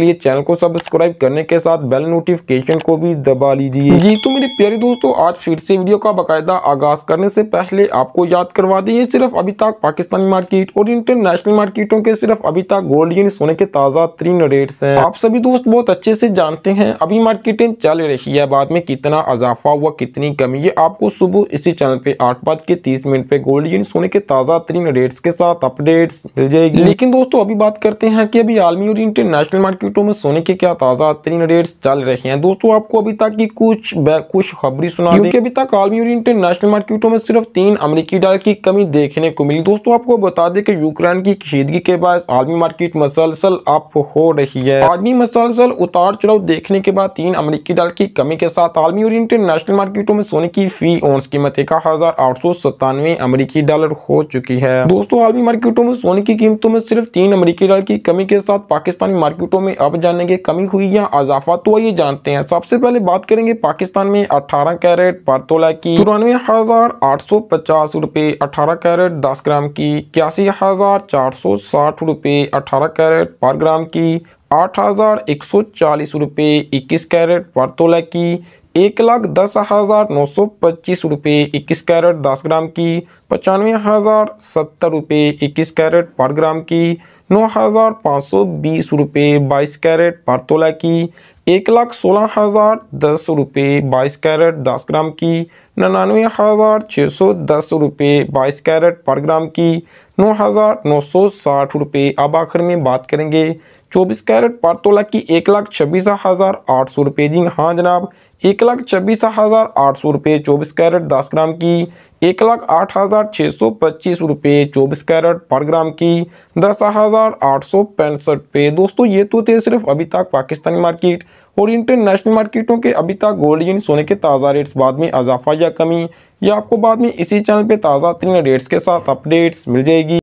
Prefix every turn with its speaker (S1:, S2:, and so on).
S1: लिए चैनल को सब्सक्राइब करने के साथ बेल नोटिफिकेशन को भी दबा लीजिए जी तो मेरे प्यारे दोस्तों आज फिर से वीडियो का बाकायदा आगाज करने से पहले आपको याद करवा दें सिर्फ अभी तक पाकिस्तानी मार्केट और इंटरनेशनल मार्केटों के सिर्फ अभी तक गोल्ड यूनिट सोने के ताज़ा तीन रेट्स हैं आप सभी दोस्त बहुत अच्छे से जानते हैं अभी मार्केटें चल रही है बाद में कितना इजाफा हुआ कितनी कमी ये आपको सुबह इसी चैनल पे आठ बज के तीस मिनट पे गोल्ड यूनिट सोने के ताज़ा तीन रेट्स के साथ अपडेट्स मिल जाएगी लेकिन दोस्तों अभी बात करते हैं कि अभी आलमी और इंटरनेशनल मार्केट मार्केटों में सोने के क्या ताज़ा तरीन रेट्स चल रहे हैं दोस्तों आपको अभी तक की कुछ खुश खबरी सुना क्योंकि अभी तक आलमी और इंटरनेशनल मार्केटों में सिर्फ तीन अमरीकी डॉलर की कमी देखने को मिली दोस्तों आपको बता दें कि यूक्रेन की कशीदगी के बाद आलमी मार्केट मसलसल अप हो रही है आलमी मसलसल उतार चढ़ाव देखने के बाद तीन अमरीकी डॉलर की कमी के साथ आलमी और इंटरनेशनल मार्केटों में सोने की फी ओंस कीमत एक हज़ार आठ सौ सत्तानवे अमरीकी डॉलर हो चुकी है दोस्तों आलमी मार्केटों में सोने की कीमतों में सिर्फ तीन अमरीकी डॉलर की कमी के साथ पाकिस्तानी मार्केटों में में अब जानेंगे कमी हुई या अजाफा तो ये जानते हैं सबसे पहले बात करेंगे पाकिस्तान में अठारह कैरेट पर तोला की चौरानवे हजार आठ सौ पचास रुपये अठारह कैरेट दस ग्राम की इक्यासी हजार चार सौ साठ रुपये अठारह कैरेट पर ग्राम की आठ हजार एक सौ चालीस रुपये इक्कीस कैरेट पर तोला की एक लाख दस हज़ार नौ सौ पच्चीस रुपये इक्कीस कैरेट दस ग्राम की पचानवे हज़ार सत्तर रुपये इक्कीस कैरेट पर ग्राम की नौ हज़ार पाँच सौ बीस रुपये बाईस कैरेट पर तोला की एक लाख सोलह हज़ार दस रुपये बाईस कैरेट दस ग्राम की नन्यानवे हज़ार छः सौ दस रुपये बाईस कैरेट पर ग्राम की नौ हज़ार नौ सौ साठ रुपये अब आखिर में बात करेंगे चौबीस कैरेट पर तोला की एक लाख छब्बीस हज़ार आठ सौ रुपये जी हाँ जनाब एक लाख छब्बीस हज़ार आठ सौ रुपये चौबीस कैरेट दस ग्राम की एक लाख आठ हज़ार छः सौ पच्चीस रुपये चौबीस कैरेट पर ग्राम की दस हज़ार आठ पे दोस्तों ये तो थे सिर्फ अभी तक पाकिस्तानी मार्केट और इंटरनेशनल मार्केटों के अभी तक गोल्ड यानी सोने के ताज़ा रेट्स बाद में अजाफा या कमी या आपको बाद में इसी चैनल पे ताज़ा तीन रेट्स के साथ अपडेट्स मिल जाएगी